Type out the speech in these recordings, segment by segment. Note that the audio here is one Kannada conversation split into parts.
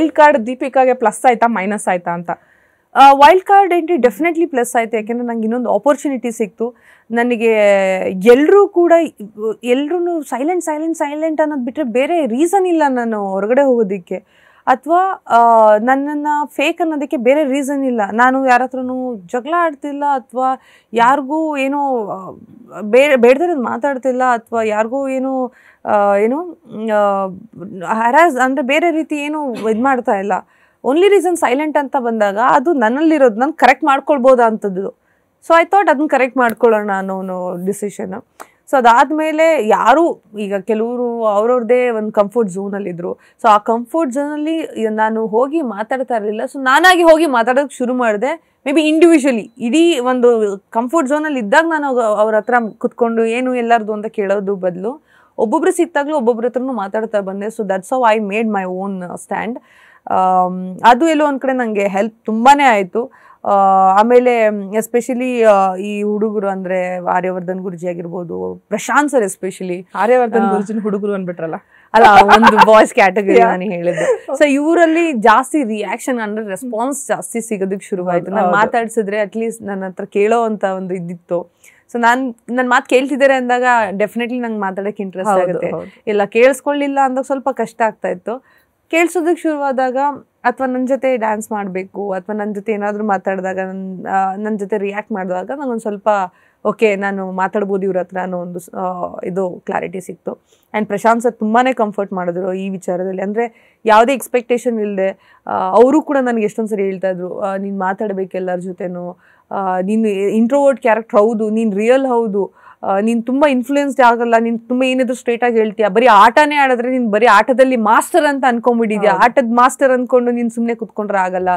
ವೈಲ್ಡ್ ಕಾರ್ಡ್ ದೀಪಿಕಾಗೆ ಪ್ಲಸ್ ಆಯ್ತಾ ಮೈನಸ್ ಆಯ್ತಾ ಅಂತ wild card entry definitely plus ಆಯ್ತು ಯಾಕೆಂದ್ರೆ ನನಗೆ ಇನ್ನೊಂದು ಆಪರ್ಚುನಿಟಿ ಸಿಕ್ತು ನನಗೆ ಎಲ್ಲರೂ ಕೂಡ ಎಲ್ಲರೂ ಸೈಲೆಂಟ್ ಸೈಲೆಂಟ್ ಸೈಲೆಂಟ್ ಅನ್ನೋದು ಬಿಟ್ಟರೆ ಬೇರೆ ರೀಸನ್ ಇಲ್ಲ ನಾನು ಹೊರಗಡೆ ಹೋಗೋದಕ್ಕೆ ಅಥವಾ ನನ್ನನ್ನು ಫೇಕ್ ಅನ್ನೋದಕ್ಕೆ ಬೇರೆ ರೀಸನ್ ಇಲ್ಲ ನಾನು ಯಾರ ಹತ್ರನು ಜಗಳ ಆಡ್ತಿಲ್ಲ ಅಥವಾ ಯಾರಿಗೂ ಏನೋ ಬೇ ಬೇಡದಿರೋದು ಮಾತಾಡ್ತಿಲ್ಲ ಅಥವಾ ಯಾರಿಗೂ ಏನೋ ಏನು ಹರಾಸ್ ಅಂದರೆ ಬೇರೆ ರೀತಿ ಏನು ಇದು ಮಾಡ್ತಾ ಇಲ್ಲ ಓನ್ಲಿ ರೀಸನ್ ಸೈಲೆಂಟ್ ಅಂತ ಬಂದಾಗ ಅದು ನನ್ನಲ್ಲಿರೋದು ನಾನು ಕರೆಕ್ಟ್ ಮಾಡ್ಕೊಳ್ಬೋದಂಥದ್ದು ಸೊ ಐ ಥಾಟ್ ಅದನ್ನ ಕರೆಕ್ಟ್ ಮಾಡ್ಕೊಳ್ಳೋಣ ಅನ್ನೋ ಡಿಸಿಷನ್ ಸೊ ಮೇಲೆ ಯಾರು ಈಗ ಕೆಲವರು ಅವ್ರವ್ರದ್ದೇ ಒಂದು ಕಂಫರ್ಟ್ ಝೋನಲ್ಲಿದ್ದರು ಸೊ ಆ ಕಂಫರ್ಟ್ ಝೋನಲ್ಲಿ ನಾನು ಹೋಗಿ ಮಾತಾಡ್ತಾ ಇರಲಿಲ್ಲ ಸೊ ನಾನಾಗಿ ಹೋಗಿ ಮಾತಾಡೋಕ್ಕೆ ಶುರು ಮಾಡಿದೆ ಮೇ ಬಿ ಇಂಡಿವಿಜುವಲಿ ಇಡೀ ಒಂದು ಕಂಫರ್ಟ್ ಝೋನಲ್ಲಿ ಇದ್ದಾಗ ನಾನು ಅವ್ರ ಹತ್ರ ಕುತ್ಕೊಂಡು ಏನು ಎಲ್ಲರದು ಅಂತ ಕೇಳೋದು ಬದಲು ಒಬ್ಬೊಬ್ರು ಸಿಕ್ತಾಗಲೂ ಒಬ್ಬೊಬ್ಬರ ಹತ್ರನೂ ಮಾತಾಡ್ತಾ ಬಂದೆ so that's how I made my own stand ಅದು ಎಲ್ಲೋ ಒಂದು ಕಡೆ ನನಗೆ ಹೆಲ್ಪ್ ತುಂಬಾ ಆಯಿತು ಆಮೇಲೆ ಎಸ್ಪೆಷಲಿ ಈ ಹುಡುಗರು ಅಂದರೆ ಆರ್ಯವರ್ಧನ್ ಗುರುಜಿ ಆಗಿರ್ಬೋದು ಪ್ರಶಾಂತ್ ಸರ್ ಎಸ್ಪೆಷಲಿ ಆರ್ಯವರ್ಧನ್ ಗುರುಜಿನ ಹುಡುಗರು ಅಂದ್ಬಿಟ್ರಲ್ಲ ಅಲ್ಲ ಒಂದು ಬಾಯ್ಸ್ ಕ್ಯಾಟಗರಿ ನಾನು ಹೇಳಿದ್ದು ಸೊ ಇವರಲ್ಲಿ ಜಾಸ್ತಿ ರಿಯಾಕ್ಷನ್ ಅಂದ್ರೆ ರೆಸ್ಪಾನ್ಸ್ ಜಾಸ್ತಿ ಸಿಗೋದಕ್ಕೆ ಶುರುವಾಯಿತು ನಾನು ಮಾತಾಡ್ಸಿದ್ರೆ ಅಟ್ಲೀಸ್ಟ್ ನನ್ನ ಹತ್ರ ಕೇಳೋ ಅಂತ ಒಂದು ಇದ್ದಿತ್ತು ಸೊ ನಾನು ನನ್ನ ಮಾತು ಕೇಳ್ತಿದ್ದಾರೆ ಅಂದಾಗ ಡೆಫಿನೆಟ್ಲಿ ನಂಗೆ ಮಾತಾಡಕ್ಕೆ ಇಂಟ್ರೆಸ್ಟ್ ಆಗುತ್ತೆ ಇಲ್ಲ ಕೇಳಿಸ್ಕೊಳ್ಳಿಲ್ಲ ಅಂದಾಗ ಸ್ವಲ್ಪ ಕಷ್ಟ ಆಗ್ತಾ ಇತ್ತು ಕೇಳಿಸೋದಕ್ಕೆ ಶುರುವಾದಾಗ ಅಥವಾ ನನ್ನ ಜೊತೆ ಡ್ಯಾನ್ಸ್ ಮಾಡಬೇಕು ಅಥವಾ ನನ್ನ ಜೊತೆ ಏನಾದರೂ ಮಾತಾಡಿದಾಗ ನನ್ನ ನನ್ನ ಜೊತೆ ರಿಯಾಕ್ಟ್ ಮಾಡಿದಾಗ ನನಗೊಂದು ಸ್ವಲ್ಪ ಓಕೆ ನಾನು ಮಾತಾಡ್ಬೋದು ಇವ್ರ ಹತ್ರ ಅನ್ನೋ ಒಂದು ಇದು ಕ್ಲಾರಿಟಿ ಸಿಕ್ತು ಆ್ಯಂಡ್ ಪ್ರಶಾಂತ್ ಸರ್ ತುಂಬಾ ಕಂಫರ್ಟ್ ಮಾಡಿದ್ರು ಈ ವಿಚಾರದಲ್ಲಿ ಅಂದರೆ ಯಾವುದೇ ಎಕ್ಸ್ಪೆಕ್ಟೇಷನ್ ಇಲ್ಲದೆ ಅವರು ಕೂಡ ನನಗೆ ಎಷ್ಟೊಂದು ಸರಿ ಹೇಳ್ತಾಯಿದ್ರು ನೀನು ಮಾತಾಡಬೇಕು ಎಲ್ಲರ ಜೊತೆನೂ ನೀನು ಇಂಟ್ರೋವರ್ಡ್ ಕ್ಯಾರೆಕ್ಟರ್ ಹೌದು ನೀನು ರಿಯಲ್ ಹೌದು ನೀನು ತುಂಬ ಇನ್ಫ್ಲೂಯೆನ್ಸ್ಡ್ ಆಗಲ್ಲ ನೀನು ತುಂಬ ಏನಾದರೂ ಸ್ಟ್ರೇಟ್ ಆಗಿ ಹೇಳ್ತೀಯ ಬರೀ ಆಟನೇ ಆಡಿದ್ರೆ ನೀನು ಬರೀ ಆಟದಲ್ಲಿ ಮಾಸ್ಟರ್ ಅಂತ ಅನ್ಕೊಂಡ್ಬಿಟ್ಟಿದ್ಯಾ ಆಟದ ಮಾಸ್ಟರ್ ಅಂದ್ಕೊಂಡು ನೀನು ಸುಮ್ಮನೆ ಕುತ್ಕೊಂಡ್ರೆ ಆಗಲ್ಲ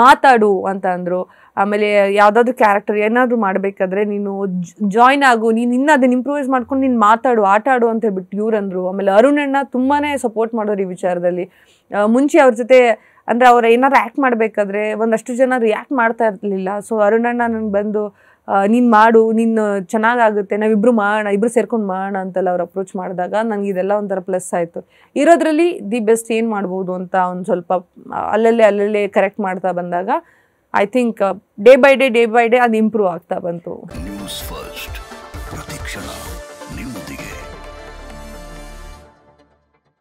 ಮಾತಾಡು ಅಂತ ಅಂದರು ಆಮೇಲೆ ಯಾವುದಾದ್ರೂ ಕ್ಯಾರೆಕ್ಟರ್ ಏನಾದರೂ ಮಾಡಬೇಕಾದ್ರೆ ನೀನು ಜಾಯ್ನ್ ಆಗು ನೀನು ಇನ್ನು ಅದನ್ನ ಇಂಪ್ರೂವೈಸ್ ಮಾಡ್ಕೊಂಡು ನೀನು ಮಾತಾಡು ಆಟ ಆಡು ಅಂತ ಹೇಳ್ಬಿಟ್ಟು ಇವ್ರಂದರು ಆಮೇಲೆ ಅರುಣಣ್ಣ ತುಂಬಾ ಸಪೋರ್ಟ್ ಮಾಡೋರು ಈ ವಿಚಾರದಲ್ಲಿ ಮುಂಚೆ ಅವ್ರ ಜೊತೆ ಅಂದರೆ ಅವ್ರು ಏನಾರು ಆ್ಯಕ್ಟ್ ಮಾಡಬೇಕಾದ್ರೆ ಒಂದಷ್ಟು ಜನ ರಿಯಾಕ್ಟ್ ಮಾಡ್ತಾ ಇರಲಿಲ್ಲ ಸೊ ಅರುಣಣ್ಣ ನನಗೆ ಬಂದು ನೀನು ಮಾಡು ನೀನು ಚೆನ್ನಾಗಾಗುತ್ತೆ ನಾವಿಬ್ರು ಮಾಡೋಣ ಇಬ್ರು ಸೇರ್ಕೊಂಡು ಮಾಡೋಣ ಅಂತೆಲ್ಲ ಅವ್ರು ಅಪ್ರೋಚ್ ಮಾಡಿದಾಗ ನನಗೆ ಇದೆಲ್ಲ ಒಂಥರ ಪ್ಲಸ್ ಆಯಿತು ಇರೋದ್ರಲ್ಲಿ ದಿ ಬೆಸ್ಟ್ ಏನು ಮಾಡ್ಬೋದು ಅಂತ ಒಂದು ಸ್ವಲ್ಪ ಅಲ್ಲಲ್ಲಿ ಅಲ್ಲಲ್ಲೇ ಕರೆಕ್ಟ್ ಮಾಡ್ತಾ ಬಂದಾಗ I think day by day day by day ಅದು ಇಂಪ್ರೂವ್ ಆಗ್ತಾ ಬಂತು ಫಸ್ಟ್